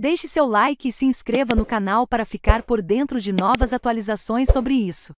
Deixe seu like e se inscreva no canal para ficar por dentro de novas atualizações sobre isso.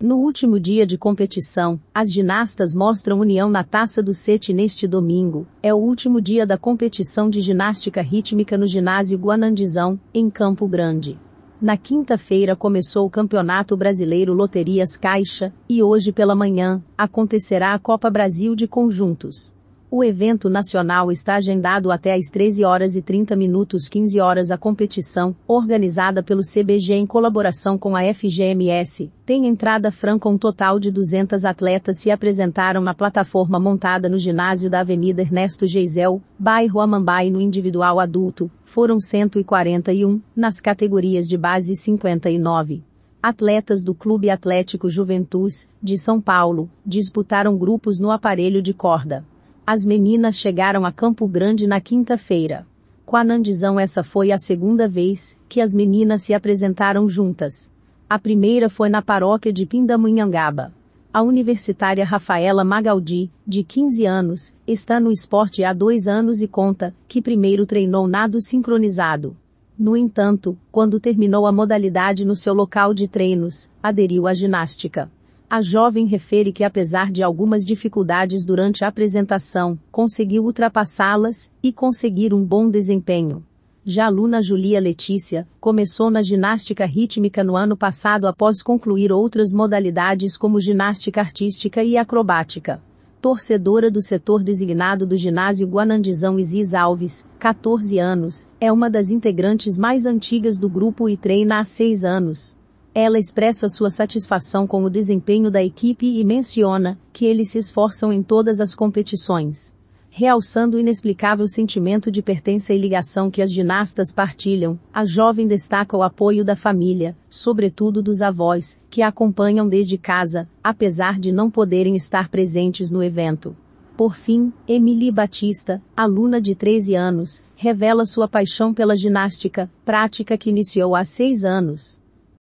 No último dia de competição, as ginastas mostram união na Taça do Sete neste domingo. É o último dia da competição de ginástica rítmica no ginásio Guanandizão, em Campo Grande. Na quinta-feira começou o Campeonato Brasileiro Loterias Caixa, e hoje pela manhã, acontecerá a Copa Brasil de Conjuntos. O evento nacional está agendado até às 13 horas e 30 minutos 15 horas a competição, organizada pelo CBG em colaboração com a FGMS, tem entrada franca um total de 200 atletas se apresentaram na plataforma montada no ginásio da Avenida Ernesto Geisel, bairro Amambai no individual adulto, foram 141, nas categorias de base 59 atletas do Clube Atlético Juventus, de São Paulo, disputaram grupos no aparelho de corda. As meninas chegaram a Campo Grande na quinta-feira. Com a Nandizão essa foi a segunda vez que as meninas se apresentaram juntas. A primeira foi na paróquia de Pindamonhangaba. A universitária Rafaela Magaldi, de 15 anos, está no esporte há dois anos e conta que primeiro treinou nado sincronizado. No entanto, quando terminou a modalidade no seu local de treinos, aderiu à ginástica. A jovem refere que apesar de algumas dificuldades durante a apresentação, conseguiu ultrapassá-las e conseguir um bom desempenho. Já a aluna Julia Letícia começou na ginástica rítmica no ano passado após concluir outras modalidades como ginástica artística e acrobática. Torcedora do setor designado do ginásio Guanandizão Isis Alves, 14 anos, é uma das integrantes mais antigas do grupo e treina há seis anos. Ela expressa sua satisfação com o desempenho da equipe e menciona que eles se esforçam em todas as competições, realçando o inexplicável sentimento de pertença e ligação que as ginastas partilham. A jovem destaca o apoio da família, sobretudo dos avós, que a acompanham desde casa, apesar de não poderem estar presentes no evento. Por fim, Emily Batista, aluna de 13 anos, revela sua paixão pela ginástica, prática que iniciou há seis anos.